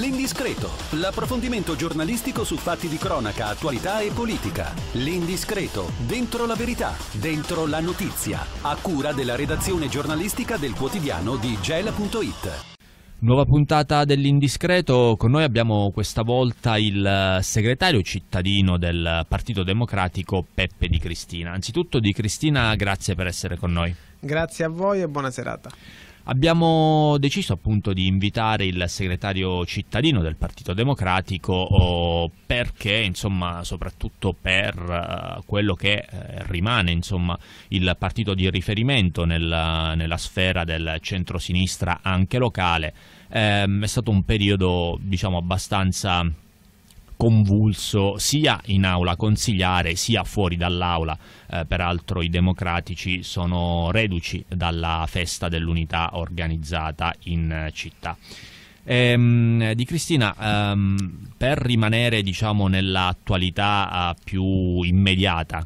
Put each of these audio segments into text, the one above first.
L'Indiscreto, l'approfondimento giornalistico su fatti di cronaca, attualità e politica. L'Indiscreto, dentro la verità, dentro la notizia, a cura della redazione giornalistica del quotidiano di gela.it. Nuova puntata dell'Indiscreto, con noi abbiamo questa volta il eh, segretario cittadino del Partito Democratico Peppe Di Cristina. Anzitutto Di Cristina, grazie per essere con noi. Grazie a voi e buona serata. Abbiamo deciso appunto di invitare il segretario cittadino del Partito Democratico perché, insomma, soprattutto per eh, quello che eh, rimane insomma, il partito di riferimento nella, nella sfera del centro-sinistra anche locale. Ehm, è stato un periodo diciamo abbastanza convulso sia in aula consigliare sia fuori dall'aula. Eh, peraltro i democratici sono reduci dalla festa dell'unità organizzata in eh, città. Ehm, di Cristina, ehm, per rimanere diciamo, nell'attualità eh, più immediata,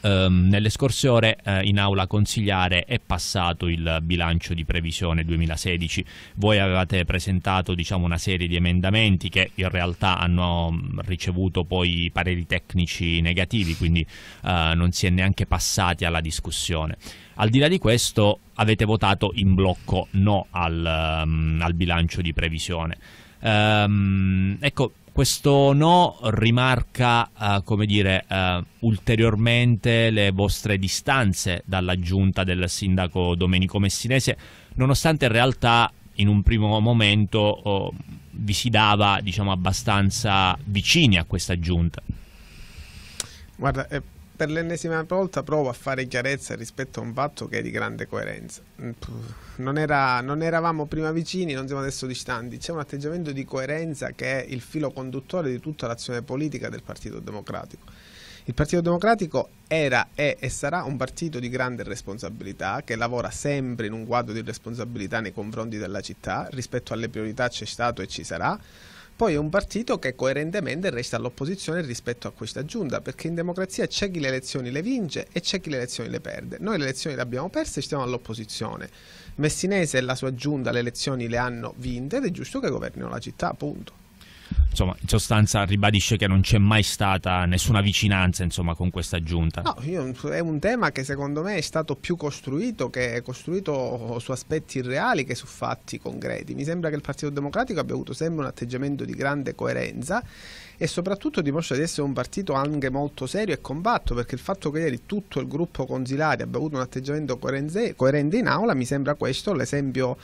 ehm, nelle scorse ore eh, in aula consigliare è passato il bilancio di previsione 2016. Voi avevate presentato diciamo, una serie di emendamenti che in realtà hanno mm, ricevuto poi pareri tecnici negativi, quindi eh, non si è neanche passati alla discussione. Al di là di questo avete votato in blocco no al, um, al bilancio di previsione. Um, ecco, questo no rimarca, uh, come dire, uh, ulteriormente le vostre distanze dalla giunta del sindaco Domenico Messinese, nonostante in realtà in un primo momento uh, vi si dava, diciamo, abbastanza vicini a questa giunta. Guarda, eh per l'ennesima volta provo a fare chiarezza rispetto a un fatto che è di grande coerenza. Mm, non, era, non eravamo prima vicini, non siamo adesso distanti. C'è un atteggiamento di coerenza che è il filo conduttore di tutta l'azione politica del Partito Democratico. Il Partito Democratico era, è e sarà un partito di grande responsabilità che lavora sempre in un quadro di responsabilità nei confronti della città rispetto alle priorità c'è stato e ci sarà poi è un partito che coerentemente resta all'opposizione rispetto a questa giunta, perché in democrazia c'è chi le elezioni le vince e c'è chi le elezioni le perde. Noi le elezioni le abbiamo perse e stiamo all'opposizione. Messinese e la sua giunta le elezioni le hanno vinte ed è giusto che governino la città, punto insomma, in sostanza ribadisce che non c'è mai stata nessuna vicinanza insomma, con questa giunta. No, io, è un tema che secondo me è stato più costruito che è costruito su aspetti reali che su fatti concreti. Mi sembra che il Partito Democratico abbia avuto sempre un atteggiamento di grande coerenza e soprattutto dimostra di essere un partito anche molto serio e combatto perché il fatto che ieri tutto il gruppo consilare abbia avuto un atteggiamento coerente in aula mi sembra questo l'esempio,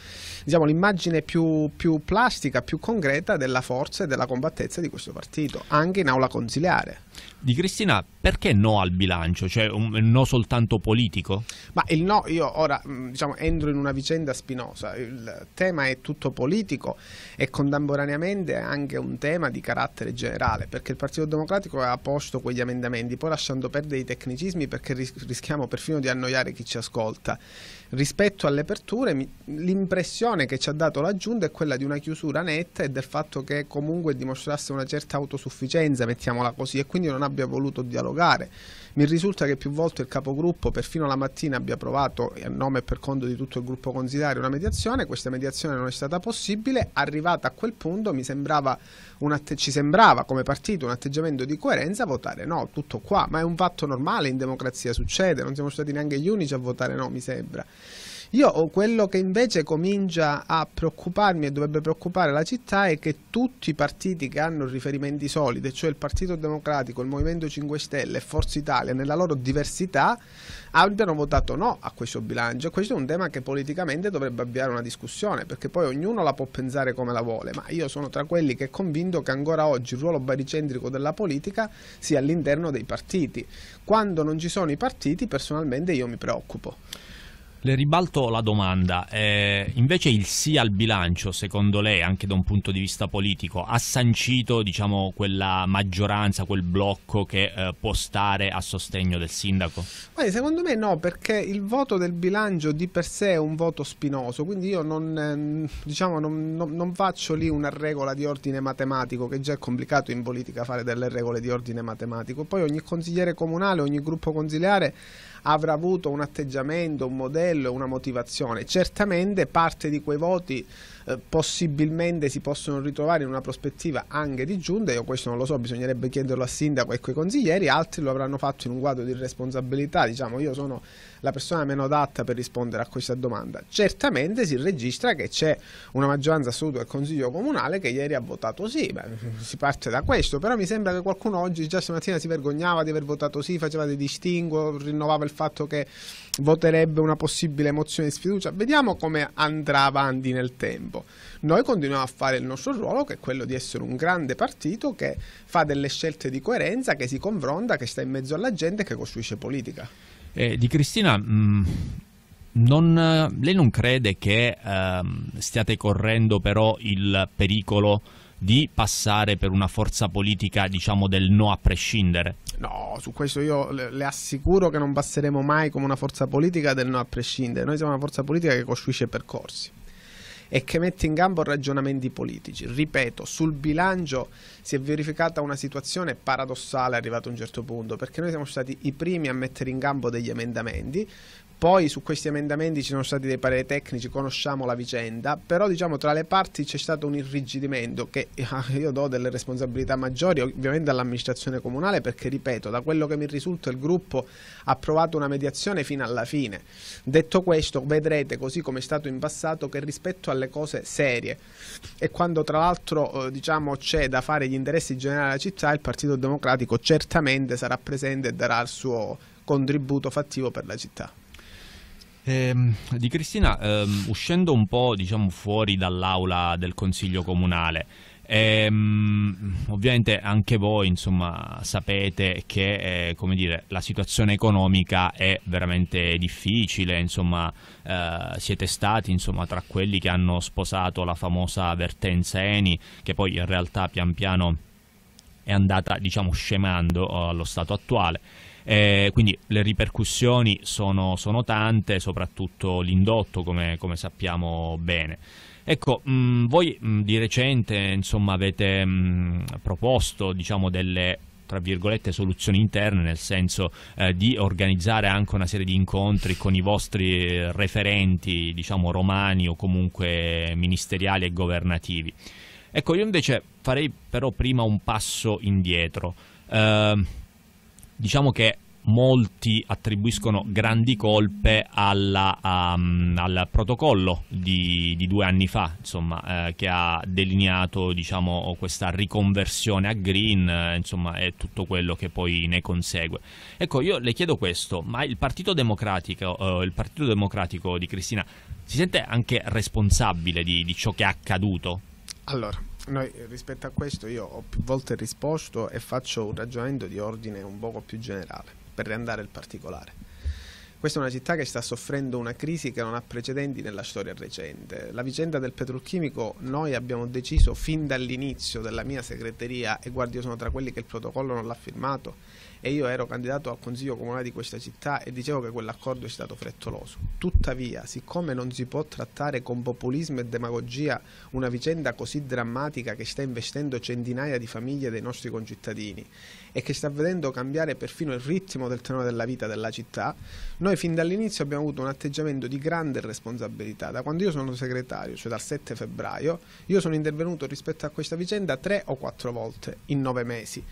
diciamo l'immagine più, più, plastica, più concreta della forza e della combattezza di questo partito, anche in aula consiliare Di Cristina, perché no al bilancio? Cioè un no soltanto politico? Ma il no, io ora mm, diciamo, entro in una vicenda spinosa, il tema è tutto politico e contemporaneamente è anche un tema di carattere generale radicale perché il Partito Democratico ha posto quegli emendamenti, poi lasciando perdere i tecnicismi perché rischiamo perfino di annoiare chi ci ascolta. Rispetto alle aperture, l'impressione che ci ha dato la Giunta è quella di una chiusura netta e del fatto che comunque dimostrasse una certa autosufficienza, mettiamola così, e quindi non abbia voluto dialogare. Mi risulta che più volte il capogruppo, perfino la mattina, abbia provato, a nome e per conto di tutto il gruppo consigliare, una mediazione. Questa mediazione non è stata possibile. Arrivata a quel punto mi sembrava ci sembrava come partito un atteggiamento di coerenza votare no, tutto qua. Ma è un fatto normale, in democrazia succede, non siamo stati neanche gli unici a votare no, mi sembra. Io oh, quello che invece comincia a preoccuparmi e dovrebbe preoccupare la città è che tutti i partiti che hanno riferimenti solidi, cioè il Partito Democratico, il Movimento 5 Stelle e Forza Italia, nella loro diversità, abbiano votato no a questo bilancio. Questo è un tema che politicamente dovrebbe avviare una discussione, perché poi ognuno la può pensare come la vuole, ma io sono tra quelli che è convinto che ancora oggi il ruolo baricentrico della politica sia all'interno dei partiti. Quando non ci sono i partiti, personalmente io mi preoccupo. Le ribalto la domanda, eh, invece il sì al bilancio, secondo lei, anche da un punto di vista politico, ha sancito diciamo, quella maggioranza, quel blocco che eh, può stare a sostegno del sindaco? Beh, secondo me no, perché il voto del bilancio di per sé è un voto spinoso, quindi io non, eh, diciamo, non, non, non faccio lì una regola di ordine matematico, che già è complicato in politica fare delle regole di ordine matematico. Poi ogni consigliere comunale, ogni gruppo consigliare avrà avuto un atteggiamento, un modello, una motivazione. Certamente parte di quei voti eh, possibilmente si possono ritrovare in una prospettiva anche di giunta, io questo non lo so, bisognerebbe chiederlo al sindaco e ai consiglieri, altri lo avranno fatto in un quadro di responsabilità, diciamo io sono la persona meno adatta per rispondere a questa domanda. Certamente si registra che c'è una maggioranza assoluta del Consiglio Comunale che ieri ha votato sì, beh, si parte da questo, però mi sembra che qualcuno oggi già stamattina si vergognava di aver votato sì, faceva dei distinguo, rinnovava il fatto che voterebbe una possibile mozione di sfiducia. Vediamo come andrà avanti nel tempo. Noi continuiamo a fare il nostro ruolo, che è quello di essere un grande partito che fa delle scelte di coerenza, che si confronta, che sta in mezzo alla gente e che costruisce politica. Eh, di Cristina, mh, mm, non, lei non crede che ehm, stiate correndo però il pericolo di passare per una forza politica, diciamo, del no a prescindere? No, su questo io le assicuro che non passeremo mai come una forza politica del no a prescindere. Noi siamo una forza politica che costruisce percorsi e che mette in campo ragionamenti politici. Ripeto, sul bilancio si è verificata una situazione paradossale arrivata a un certo punto, perché noi siamo stati i primi a mettere in campo degli emendamenti, poi su questi emendamenti ci sono stati dei pareri tecnici, conosciamo la vicenda, però diciamo tra le parti c'è stato un irrigidimento che io do delle responsabilità maggiori ovviamente all'amministrazione comunale perché ripeto, da quello che mi risulta il gruppo ha provato una mediazione fino alla fine. Detto questo vedrete così come è stato in passato che rispetto alle cose serie e quando tra l'altro eh, diciamo c'è da fare gli interessi generali della città, il Partito Democratico certamente sarà presente e darà il suo contributo fattivo per la città. Eh, di Cristina, ehm, uscendo un po' diciamo, fuori dall'aula del Consiglio Comunale, ehm, ovviamente anche voi insomma, sapete che eh, dire, la situazione economica è veramente difficile, insomma, eh, siete stati insomma, tra quelli che hanno sposato la famosa vertenza Eni, che poi in realtà pian piano è andata diciamo, scemando eh, allo stato attuale. Eh, quindi le ripercussioni sono, sono tante, soprattutto l'indotto, come, come sappiamo bene. Ecco, mh, mm, voi mh, mm, di recente insomma, avete mh, mm, proposto diciamo, delle tra virgolette soluzioni interne nel senso eh, di organizzare anche una serie di incontri con i vostri referenti diciamo romani o comunque ministeriali e governativi ecco io invece farei però prima un passo indietro eh, diciamo che molti attribuiscono grandi colpe alla, um, al protocollo di, di, due anni fa, insomma, eh, che ha delineato diciamo, questa riconversione a green eh, insomma, e tutto quello che poi ne consegue. Ecco, io le chiedo questo, ma il Partito Democratico, eh, il Partito Democratico di Cristina si sente anche responsabile di, di ciò che è accaduto? Allora, No, eh, rispetto a questo io ho più volte risposto e faccio un ragionamento di ordine un poco più generale, per andare al particolare. Questa è una città che sta soffrendo una crisi che non ha precedenti nella storia recente. La vicenda del petrolchimico noi abbiamo deciso fin dall'inizio della mia segreteria, e guardi io sono tra quelli che il protocollo non l'ha firmato, e io ero candidato al consiglio comunale di questa città e dicevo che quell'accordo è stato frettoloso. Tuttavia, siccome non si può trattare con populismo e demagogia una vicenda così drammatica che sta investendo centinaia di famiglie dei nostri concittadini e che sta vedendo cambiare perfino il ritmo del tenore della vita della città, noi fin dall'inizio abbiamo avuto un atteggiamento di grande responsabilità. Da quando io sono segretario, cioè dal 7 febbraio, io sono intervenuto rispetto a questa vicenda tre o quattro volte in nove mesi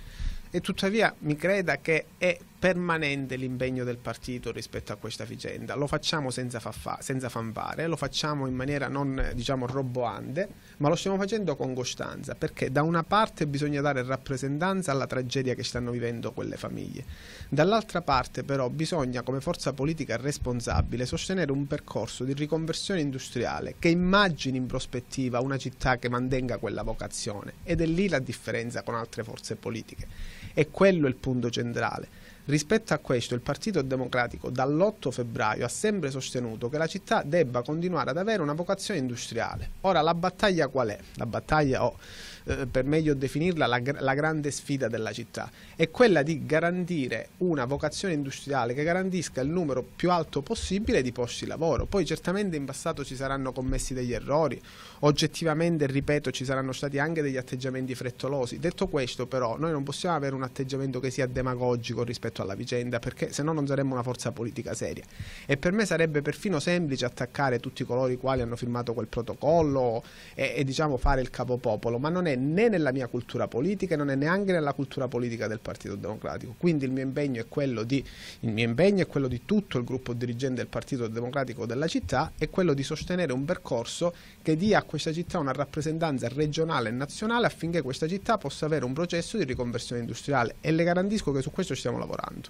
e tuttavia mi creda che è permanente l'impegno del partito rispetto a questa vicenda. Lo facciamo senza, faffa, senza fanfare, lo facciamo in maniera non diciamo roboante, ma lo stiamo facendo con costanza perché da una parte bisogna dare rappresentanza alla tragedia che stanno vivendo quelle famiglie, dall'altra parte però bisogna come forza politica responsabile sostenere un percorso di riconversione industriale che immagini in prospettiva una città che mantenga quella vocazione ed è lì la differenza con altre forze politiche. E quello è il punto centrale. Rispetto a questo, il Partito Democratico dall'8 febbraio ha sempre sostenuto che la città debba continuare ad avere una vocazione industriale. Ora la battaglia qual è? La battaglia Oh, eh, per meglio definirla, la, la, grande sfida della città. È quella di garantire una vocazione industriale che garantisca il numero più alto possibile di posti di lavoro. Poi certamente in passato ci saranno commessi degli errori, oggettivamente, ripeto, ci saranno stati anche degli atteggiamenti frettolosi. Detto questo però, noi non possiamo avere un atteggiamento che sia demagogico rispetto alla vicenda, perché se no non saremmo una forza politica seria. E per me sarebbe perfino semplice attaccare tutti coloro i quali hanno firmato quel protocollo e, e diciamo fare il capopopolo, ma non è né nella mia cultura politica e non è neanche nella cultura politica del Partito Democratico. Quindi il mio impegno è quello di, è quello di tutto il gruppo dirigente del Partito Democratico della città, è quello di sostenere un percorso che dia a questa città una rappresentanza regionale e nazionale affinché questa città possa avere un processo di riconversione industriale e le garantisco che su questo ci stiamo lavorando.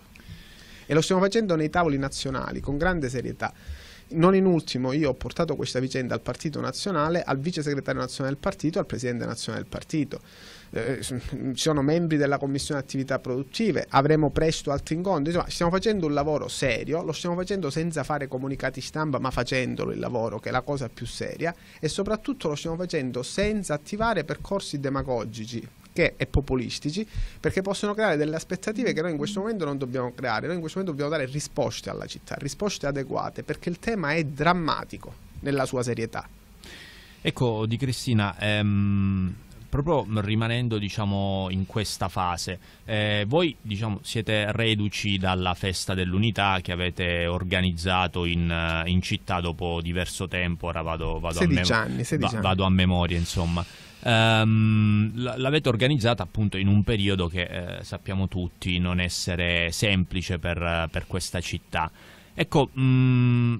E lo stiamo facendo nei tavoli nazionali con grande serietà non in ultimo io ho portato questa vicenda al Partito Nazionale, al vice segretario nazionale del partito, al presidente nazionale del partito. Eh, ci mm, sono membri della commissione attività produttive, avremo presto altri incontri, insomma stiamo facendo un lavoro serio, lo stiamo facendo senza fare comunicati stampa ma facendolo il lavoro che è la cosa più seria e soprattutto lo stiamo facendo senza attivare percorsi demagogici che e populistici perché possono creare delle aspettative che noi in questo momento non dobbiamo creare, noi in questo momento dobbiamo dare risposte alla città, risposte adeguate perché il tema è drammatico nella sua serietà. Ecco Di Cristina, ehm, proprio rimanendo diciamo, in questa fase, eh, voi diciamo, siete reduci dalla festa dell'unità che avete organizzato in, eh, in città dopo diverso tempo, ora vado, vado, a, mem anni, va, vado a memoria insomma. Um, l'avete organizzata appunto in un periodo che eh, sappiamo tutti non essere semplice per, per questa città. Ecco, mh, mm,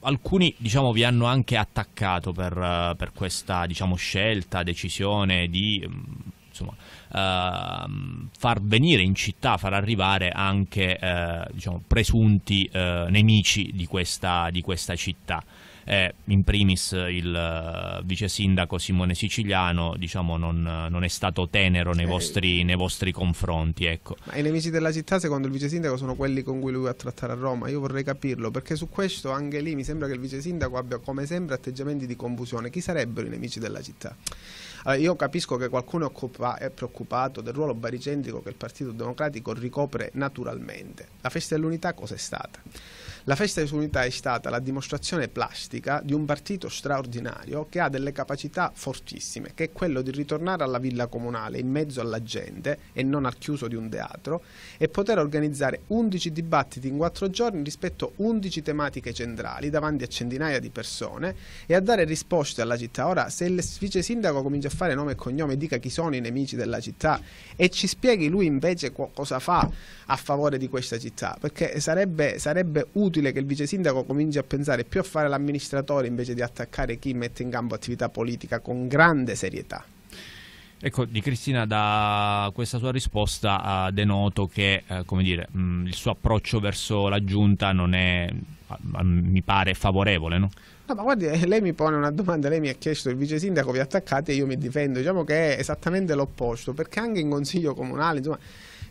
alcuni diciamo, vi hanno anche attaccato per, per questa diciamo, scelta, decisione di mm, insomma, uh, far venire in città, far arrivare anche uh, diciamo, presunti uh, nemici di questa, di questa città è in primis il eh, vice sindaco Simone Siciliano diciamo, non, non, è stato tenero nei, eh. vostri, nei vostri, confronti. Ecco. Ma i nemici della città secondo il vice sindaco sono quelli con cui lui va a trattare a Roma, io vorrei capirlo perché su questo anche lì mi sembra che il vice sindaco abbia come sempre atteggiamenti di confusione. Chi sarebbero i nemici della città? Allora, io capisco che qualcuno è preoccupato del ruolo baricentrico che il Partito Democratico ricopre naturalmente. La festa dell'unità cos'è stata? La festa dell'unità è stata la dimostrazione plastica di un partito straordinario che ha delle capacità fortissime, che è quello di ritornare alla villa comunale in mezzo alla gente e non al chiuso di un teatro e poter organizzare 11 dibattiti in 4 giorni rispetto a 11 tematiche centrali davanti a centinaia di persone e a dare risposte alla città. Ora, se il vice sindaco comincia a fare nome e cognome dica chi sono i nemici della città e ci spieghi lui invece cosa fa a favore di questa città, perché sarebbe, sarebbe utile utile che il vice sindaco cominci a pensare più a fare l'amministratore invece di attaccare chi mette in campo attività politica con grande serietà. Ecco, di Cristina da questa sua risposta uh, denoto che uh, dire, mh, mm, il suo approccio verso la giunta non è, uh, mi pare, favorevole, no? No, ma guardi, eh, lei mi pone una domanda, lei mi ha chiesto il vice sindaco, vi attaccate e io mi difendo, diciamo che è esattamente l'opposto, perché anche in consiglio comunale, insomma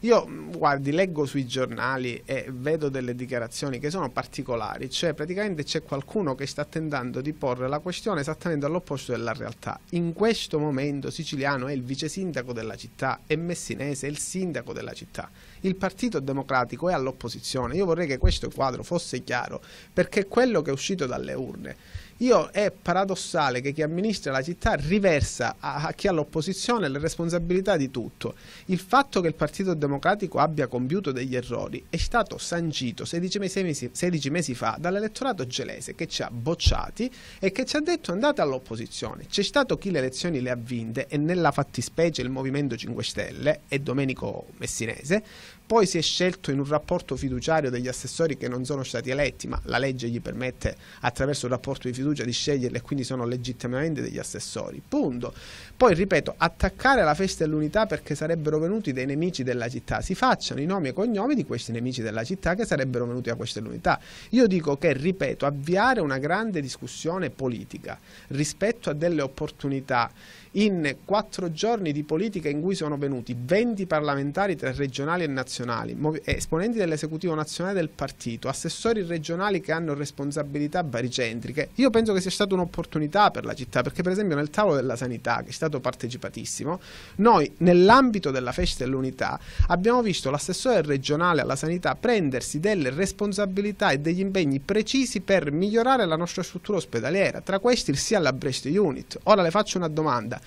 io, mm, guardi, leggo sui giornali e vedo delle dichiarazioni che sono particolari, cioè praticamente c'è qualcuno che sta tentando di porre la questione esattamente all'opposto della realtà. In questo momento Siciliano è il vice sindaco della città e Messinese è il sindaco della città. Il Partito Democratico è all'opposizione. Io vorrei che questo quadro fosse chiaro, perché quello che è uscito dalle urne io è paradossale che chi amministra la città riversa a, a chi ha l'opposizione le responsabilità di tutto. Il fatto che il Partito Democratico abbia compiuto degli errori è stato sancito 16 mesi, 16 mesi fa dall'elettorato gelese che ci ha bocciati e che ci ha detto andate all'opposizione. C'è stato chi le elezioni le ha vinte e nella fattispecie il Movimento 5 Stelle e Domenico Messinese poi si è scelto in un rapporto fiduciario degli assessori che non sono stati eletti, ma la legge gli permette attraverso il rapporto di fiducia di sceglierli e quindi sono legittimamente degli assessori. Punto. Poi ripeto, attaccare la festa dell'unità perché sarebbero venuti dei nemici della città, si facciano i nomi e cognomi di questi nemici della città che sarebbero venuti a questa dell'unità. Io dico che, ripeto, avviare una grande discussione politica rispetto a delle opportunità in quattro giorni di politica in cui sono venuti 20 parlamentari tra regionali e nazionali nazionali, eh, esponenti dell'esecutivo nazionale del partito, assessori regionali che hanno responsabilità baricentriche, io penso che sia stata un'opportunità per la città, perché per esempio nel tavolo della sanità, che è stato partecipatissimo, noi nell'ambito della festa dell'unità abbiamo visto l'assessore regionale alla sanità prendersi delle responsabilità e degli impegni precisi per migliorare la nostra struttura ospedaliera, tra questi il sia la Brest Unit. Ora le faccio una domanda,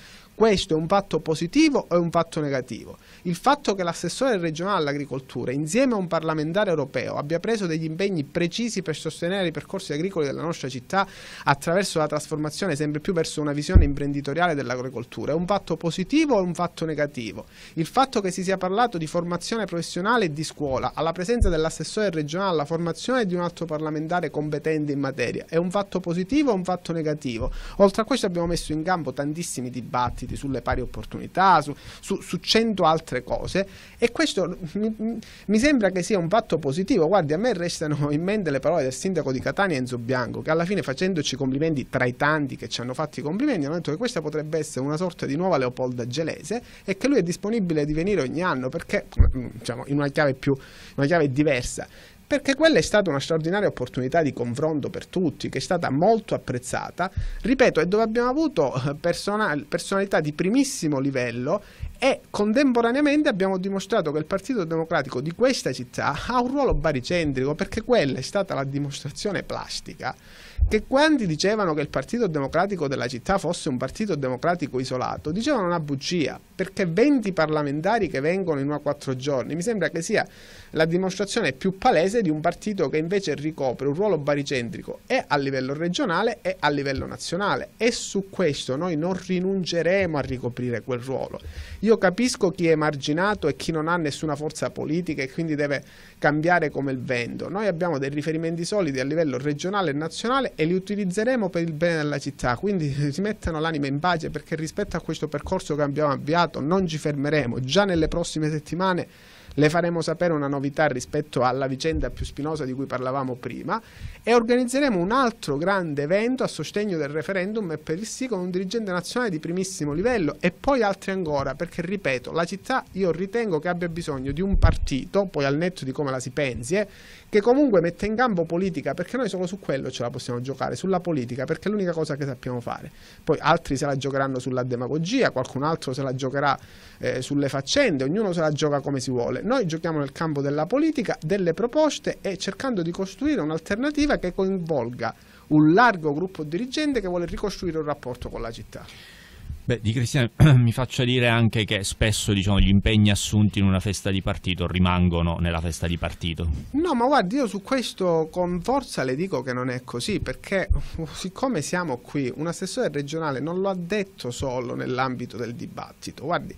questo è un fatto positivo o è un fatto negativo? Il fatto che l'assessore regionale all'agricoltura, insieme a un parlamentare europeo, abbia preso degli impegni precisi per sostenere i percorsi agricoli della nostra città attraverso la trasformazione sempre più verso una visione imprenditoriale dell'agricoltura, è un fatto positivo o è un fatto negativo? Il fatto che si sia parlato di formazione professionale e di scuola, alla presenza dell'assessore regionale alla formazione di un altro parlamentare competente in materia, è un fatto positivo o un fatto negativo? Oltre a questo abbiamo messo in campo tantissimi dibattiti diritti, sulle pari opportunità, su, su, su cento altre cose e questo mi, mi, sembra che sia un fatto positivo. Guardi, a me restano in mente le parole del sindaco di Catania Enzo Bianco che alla fine facendoci complimenti tra i tanti che ci hanno fatto i complimenti hanno detto che questa potrebbe essere una sorta di nuova Leopolda Gelese e che lui è disponibile di venire ogni anno perché diciamo in una chiave più una chiave diversa perché quella è stata una straordinaria opportunità di confronto per tutti, che è stata molto apprezzata, ripeto, e dove abbiamo avuto eh, personal, personalità di primissimo livello e contemporaneamente abbiamo dimostrato che il Partito Democratico di questa città ha un ruolo baricentrico, perché quella è stata la dimostrazione plastica che quanti dicevano che il Partito Democratico della città fosse un partito democratico isolato, dicevano una bugia, perché 20 parlamentari che vengono in una quattro giorni mi sembra che sia la dimostrazione più palese di un partito che invece ricopre un ruolo baricentrico e a livello regionale e a livello nazionale e su questo noi non rinunceremo a ricoprire quel ruolo. Io capisco chi è marginato e chi non ha nessuna forza politica e quindi deve cambiare come il vento. Noi abbiamo dei riferimenti solidi a livello regionale e nazionale e li utilizzeremo per il bene della città, quindi si mettano l'anima in pace perché rispetto a questo percorso che abbiamo avviato non ci fermeremo, già nelle prossime settimane le faremo sapere una novità rispetto alla vicenda più spinosa di cui parlavamo prima e organizzeremo un altro grande evento a sostegno del referendum e per il sì con un dirigente nazionale di primissimo livello e poi altri ancora perché ripeto la città io ritengo che abbia bisogno di un partito poi al netto di come la si pensi eh, che comunque mette in campo politica, perché noi solo su quello ce la possiamo giocare, sulla politica, perché è l'unica cosa che sappiamo fare. Poi altri se la giocheranno sulla demagogia, qualcun altro se la giocherà eh, sulle faccende, ognuno se la gioca come si vuole. Noi giochiamo nel campo della politica, delle proposte e cercando di costruire un'alternativa che coinvolga un largo gruppo dirigente che vuole ricostruire un rapporto con la città. Beh, di Cristiano mi faccia dire anche che spesso diciamo, gli impegni assunti in una festa di partito rimangono nella festa di partito. No, ma guardi, io su questo con forza le dico che non è così, perché siccome siamo qui, un assessore regionale non lo ha detto solo nell'ambito del dibattito. Guardi,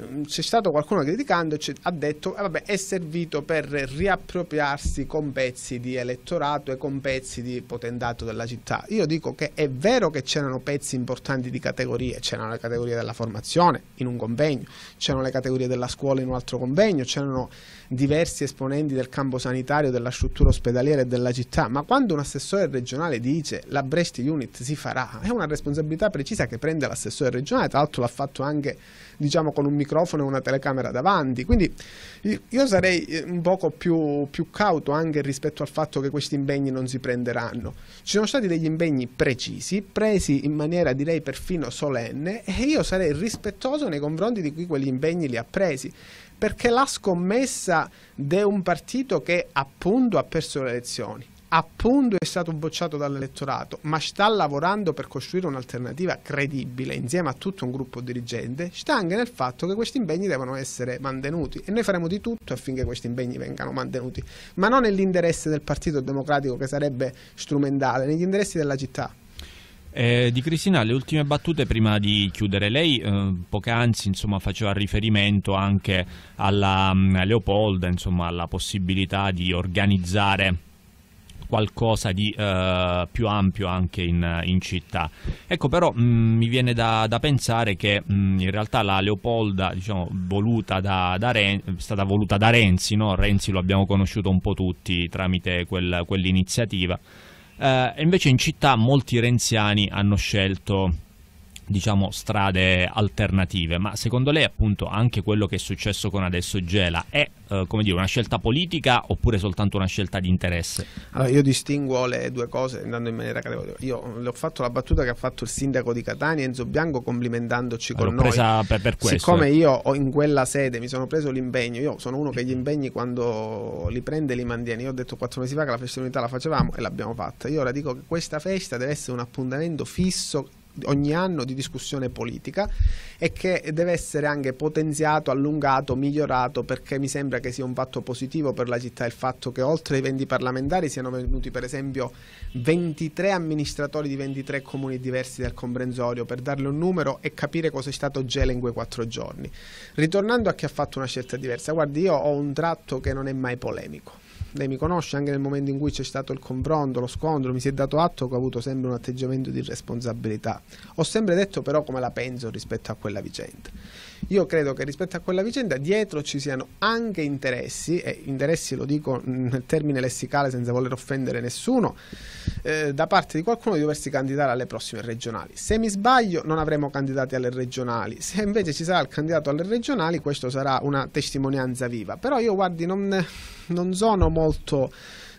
Mm, c'è stato qualcuno criticando e ha detto eh, vabbè, è servito per riappropriarsi con pezzi di elettorato e con pezzi di potendato della città. Io dico che è vero che c'erano pezzi importanti di categorie, c'erano le categorie della formazione in un convegno, c'erano le categorie della scuola in un altro convegno, c'erano diversi esponenti del campo sanitario, della struttura ospedaliera e della città, ma quando un assessore regionale dice la Brest Unit si farà, è una responsabilità precisa che prende l'assessore regionale, tra l'altro l'ha fatto anche diciamo con un microfono e una telecamera davanti. Quindi io sarei eh, un poco più, più cauto anche rispetto al fatto che questi impegni non si prenderanno. Ci sono stati degli impegni precisi, presi in maniera direi perfino solenne, e io sarei rispettoso nei confronti di chi quegli impegni li ha presi perché la scommessa di un partito che appunto ha perso le elezioni appunto è stato bocciato dall'elettorato, ma sta lavorando per costruire un'alternativa credibile insieme a tutto un gruppo dirigente, sta anche nel fatto che questi impegni devono essere mantenuti e noi faremo di tutto affinché questi impegni vengano mantenuti, ma non nell'interesse del Partito Democratico che sarebbe strumentale, negli interessi della città. Eh, di Cristina, le ultime battute prima di chiudere. Lei eh, poc'anzi faceva riferimento anche alla mh, mm, Leopolda, insomma, alla possibilità di organizzare qualcosa di eh, più ampio anche in, in città. Ecco, però mh, mm, mi viene da, da pensare che mh, mm, in realtà la Leopolda, diciamo, voluta da, da Ren- è stata voluta da Renzi, no? Renzi lo abbiamo conosciuto un po' tutti tramite quel, quell'iniziativa. Eh, invece in città molti renziani hanno scelto diciamo strade alternative ma secondo lei appunto anche quello che è successo con adesso Gela è eh, come dire una scelta politica oppure soltanto una scelta di interesse allora, io distinguo le due cose andando in maniera categoria io le ho fatto la battuta che ha fatto il sindaco di Catania Enzo Bianco complimentandoci con l'ho presa noi. per, per questo siccome eh. io in quella sede mi sono preso l'impegno io sono uno che gli impegni quando li prende li mantiene io ho detto quattro mesi fa che la festa di unità la facevamo e l'abbiamo fatta io ora dico che questa festa deve essere un appuntamento fisso ogni anno di discussione politica e che deve essere anche potenziato, allungato, migliorato perché mi sembra che sia un fatto positivo per la città il fatto che oltre ai 20 parlamentari siano venuti per esempio 23 amministratori di 23 comuni diversi del comprensorio per darle un numero e capire cosa è stato Gela in quei quattro giorni. Ritornando a chi ha fatto una scelta diversa, guardi io ho un tratto che non è mai polemico lei mi conosce anche nel momento in cui c'è stato il confronto, lo scontro, mi si è dato atto che ho avuto sempre un atteggiamento di responsabilità. Ho sempre detto però come la penso rispetto a quella vicenda. Io credo che rispetto a quella vicenda dietro ci siano anche interessi, e interessi lo dico nel termine lessicale senza voler offendere nessuno, eh, da parte di qualcuno di doversi candidare alle prossime regionali. Se mi sbaglio non avremo candidati alle regionali, se invece ci sarà il candidato alle regionali questo sarà una testimonianza viva. Però io guardi non, non sono molto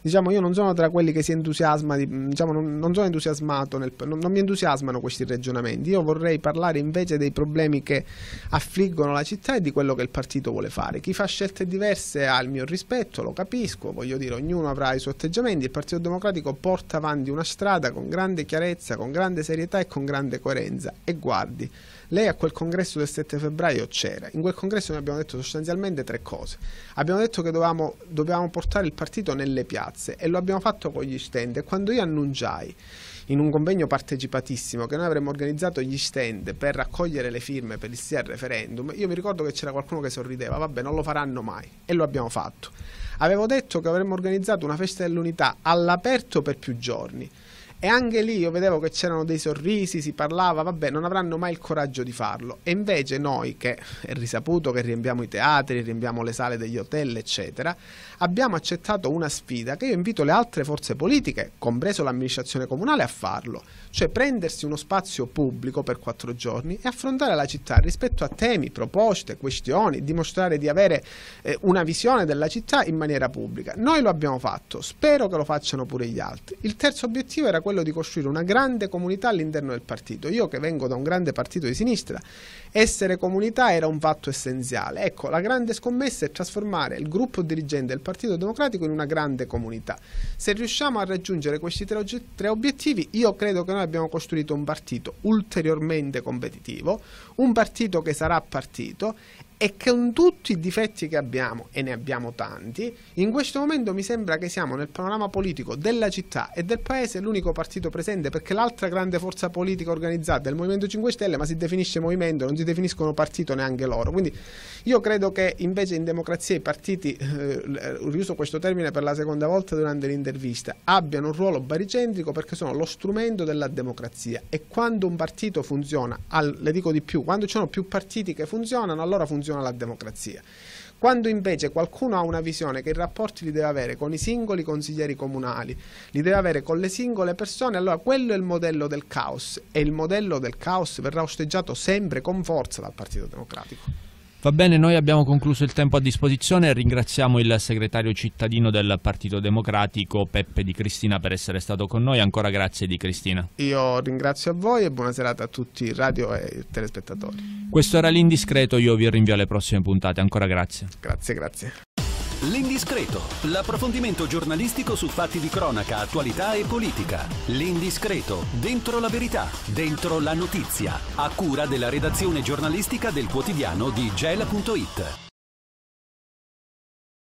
diciamo io non sono tra quelli che si entusiasma, di, diciamo non, non, sono entusiasmato, nel, non, non mi entusiasmano questi ragionamenti, io vorrei parlare invece dei problemi che affliggono la città e di quello che il partito vuole fare. Chi fa scelte diverse ha il mio rispetto, lo capisco, voglio dire ognuno avrà i suoi atteggiamenti, il Partito Democratico porta avanti una strada con grande chiarezza, con grande serietà e con grande coerenza e guardi lei a quel congresso del 7 febbraio c'era. In quel congresso noi abbiamo detto sostanzialmente tre cose. Abbiamo detto che dovevamo, dovevamo portare il partito nelle piazze e lo abbiamo fatto con gli stand. E quando io annunciai in un convegno partecipatissimo che noi avremmo organizzato gli stand per raccogliere le firme per il sì al referendum, io mi ricordo che c'era qualcuno che sorrideva, vabbè non lo faranno mai e lo abbiamo fatto. Avevo detto che avremmo organizzato una festa dell'unità all'aperto per più giorni. E anche lì io vedevo che c'erano dei sorrisi, si parlava, vabbè, non avranno mai il coraggio di farlo. E invece noi, che è risaputo che riempiamo i teatri, riempiamo le sale degli hotel, eccetera, abbiamo accettato una sfida che io invito le altre forze politiche, compreso l'amministrazione comunale, a farlo cioè prendersi uno spazio pubblico per quattro giorni e affrontare la città rispetto a temi, proposte, questioni, dimostrare di avere eh, una visione della città in maniera pubblica. Noi lo abbiamo fatto, spero che lo facciano pure gli altri. Il terzo obiettivo era quello di costruire una grande comunità all'interno del partito. Io che vengo da un grande partito di sinistra, essere comunità era un fatto essenziale. Ecco, la grande scommessa è trasformare il gruppo dirigente del Partito Democratico in una grande comunità. Se riusciamo a raggiungere questi tre, obiettivi, io credo che noi noi abbiamo costruito un partito ulteriormente competitivo, un partito che sarà partito e con tutti i difetti che abbiamo, e ne abbiamo tanti, in questo momento mi sembra che siamo nel panorama politico della città e del paese l'unico partito presente, perché l'altra grande forza politica organizzata è il Movimento 5 Stelle, ma si definisce movimento, non si definiscono partito neanche loro. Quindi io credo che invece in democrazia i partiti, eh, riuso questo termine per la seconda volta durante l'intervista, abbiano un ruolo baricentrico perché sono lo strumento della democrazia e quando un partito funziona, al, le dico di più, quando ci sono più partiti che funzionano, allora funziona funziona la democrazia. Quando invece qualcuno ha una visione che i rapporti li deve avere con i singoli consiglieri comunali, li deve avere con le singole persone, allora quello è il modello del caos e il modello del caos verrà osteggiato sempre con forza dal Partito Democratico. Va bene, noi abbiamo concluso il tempo a disposizione. e Ringraziamo il segretario cittadino del Partito Democratico Peppe Di Cristina per essere stato con noi. Ancora grazie Di Cristina. Io ringrazio a voi e buona serata a tutti radio e telespettatori. Questo era l'indiscreto, io vi rinvio alle prossime puntate. Ancora grazie. Grazie, grazie. L'Indiscreto, l'approfondimento giornalistico su fatti di cronaca, attualità e politica. L'Indiscreto, dentro la verità, dentro la notizia, a cura della redazione giornalistica del quotidiano di gela.it.